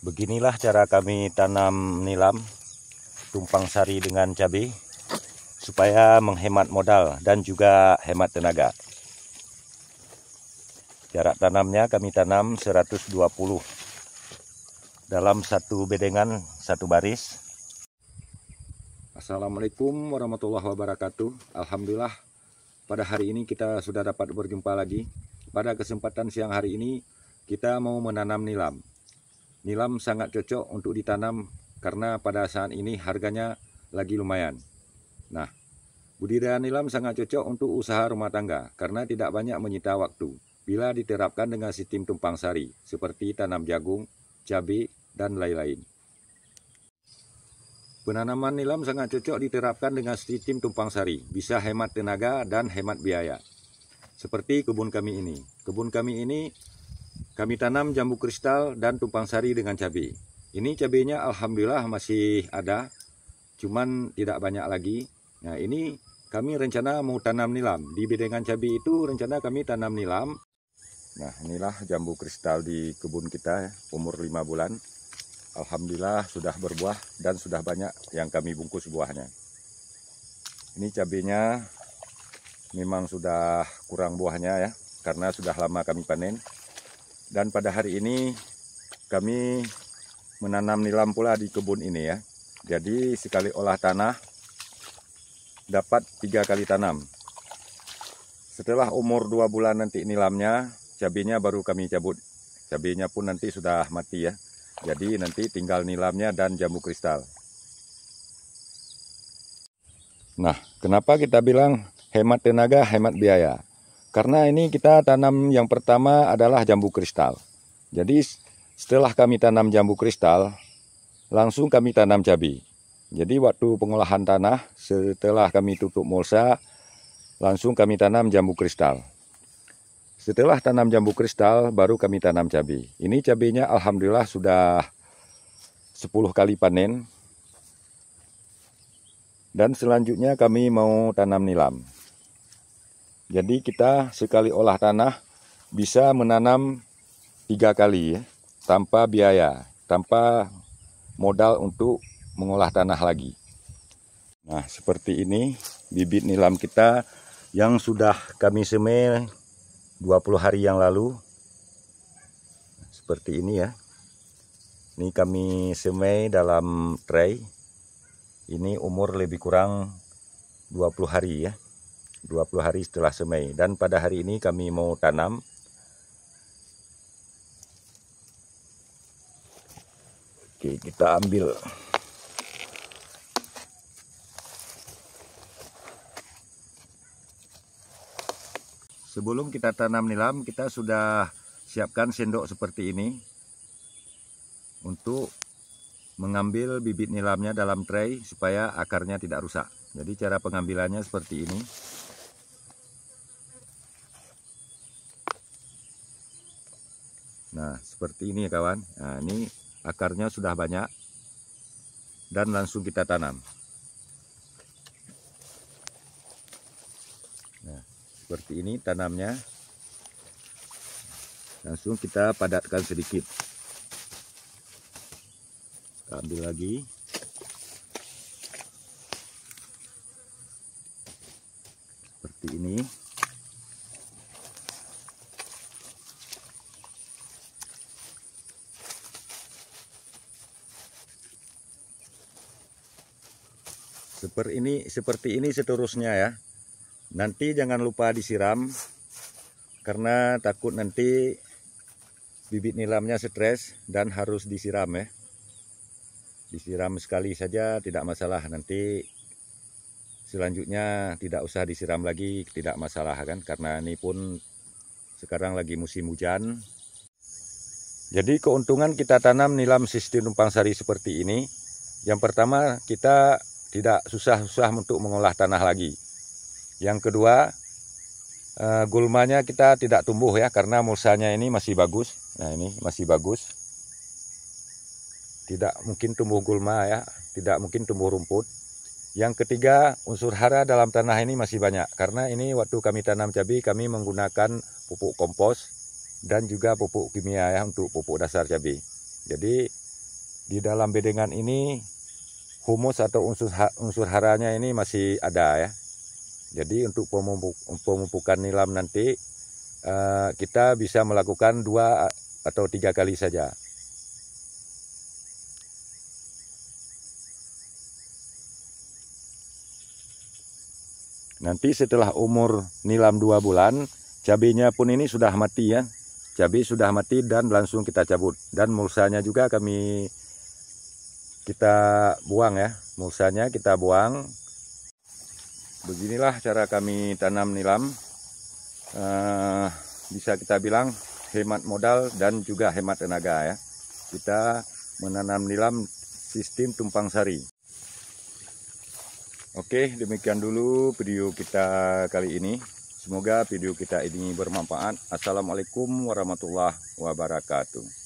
Beginilah cara kami tanam nilam tumpang sari dengan cabai supaya menghemat modal dan juga hemat tenaga. Jarak tanamnya kami tanam 120 dalam satu bedengan satu baris. Assalamualaikum warahmatullahi wabarakatuh. Alhamdulillah pada hari ini kita sudah dapat berjumpa lagi. Pada kesempatan siang hari ini kita mau menanam nilam. Nilam sangat cocok untuk ditanam karena pada saat ini harganya lagi lumayan. Nah, budidaya nilam sangat cocok untuk usaha rumah tangga karena tidak banyak menyita waktu bila diterapkan dengan sistem tumpang sari seperti tanam jagung, cabai, dan lain-lain. Penanaman nilam sangat cocok diterapkan dengan sistem tumpang sari, bisa hemat tenaga dan hemat biaya. Seperti kebun kami ini. Kebun kami ini kami tanam jambu kristal dan tumpang sari dengan cabai. Ini cabainya alhamdulillah masih ada, cuman tidak banyak lagi. Nah ini kami rencana mau tanam nilam. Di bedengan cabai itu rencana kami tanam nilam. Nah inilah jambu kristal di kebun kita umur 5 bulan. Alhamdulillah sudah berbuah dan sudah banyak yang kami bungkus buahnya. Ini cabainya memang sudah kurang buahnya ya, karena sudah lama kami panen. Dan pada hari ini kami menanam nilam pula di kebun ini ya. Jadi sekali olah tanah dapat tiga kali tanam. Setelah umur dua bulan nanti nilamnya, cabenya baru kami cabut. Cabenya pun nanti sudah mati ya. Jadi nanti tinggal nilamnya dan jambu kristal. Nah, kenapa kita bilang hemat tenaga, hemat biaya? Karena ini kita tanam yang pertama adalah jambu kristal. Jadi setelah kami tanam jambu kristal, langsung kami tanam cabai. Jadi waktu pengolahan tanah setelah kami tutup mulsa, langsung kami tanam jambu kristal. Setelah tanam jambu kristal, baru kami tanam cabai. Ini cabainya alhamdulillah sudah 10 kali panen. Dan selanjutnya kami mau tanam nilam. Jadi kita sekali olah tanah bisa menanam tiga kali ya, tanpa biaya, tanpa modal untuk mengolah tanah lagi. Nah seperti ini bibit nilam kita yang sudah kami semai 20 hari yang lalu. Seperti ini ya. Ini kami semai dalam tray. Ini umur lebih kurang 20 hari ya. 20 hari setelah semai dan pada hari ini kami mau tanam Oke kita ambil Sebelum kita tanam nilam kita sudah siapkan sendok seperti ini untuk mengambil bibit nilamnya dalam tray supaya akarnya tidak rusak jadi cara pengambilannya seperti ini Nah, seperti ini ya kawan. Nah, ini akarnya sudah banyak dan langsung kita tanam. Nah, seperti ini tanamnya. Langsung kita padatkan sedikit. Kita ambil lagi. Seperti ini. seperti ini seperti ini seterusnya ya nanti jangan lupa disiram karena takut nanti bibit nilamnya stres dan harus disiram ya disiram sekali saja tidak masalah nanti selanjutnya tidak usah disiram lagi tidak masalah kan karena ini pun sekarang lagi musim hujan jadi keuntungan kita tanam nilam sistem numpang sari seperti ini yang pertama kita tidak susah-susah untuk mengolah tanah lagi. Yang kedua, eh, gulmanya kita tidak tumbuh ya karena mulsanya ini masih bagus. Nah, ini masih bagus. Tidak mungkin tumbuh gulma ya, tidak mungkin tumbuh rumput. Yang ketiga, unsur hara dalam tanah ini masih banyak karena ini waktu kami tanam cabai kami menggunakan pupuk kompos dan juga pupuk kimia ya untuk pupuk dasar cabai. Jadi di dalam bedengan ini humus atau unsur unsur haranya ini masih ada ya. Jadi untuk pemupuk, pemupukan nilam nanti uh, kita bisa melakukan dua atau tiga kali saja. Nanti setelah umur nilam dua bulan, cabenya pun ini sudah mati ya. Cabai sudah mati dan langsung kita cabut. Dan mulsanya juga kami kita buang ya mulsanya kita buang beginilah cara kami tanam nilam uh, bisa kita bilang hemat modal dan juga hemat tenaga ya kita menanam nilam sistem tumpang sari Oke demikian dulu video kita kali ini Semoga video kita ini bermanfaat Assalamualaikum warahmatullahi wabarakatuh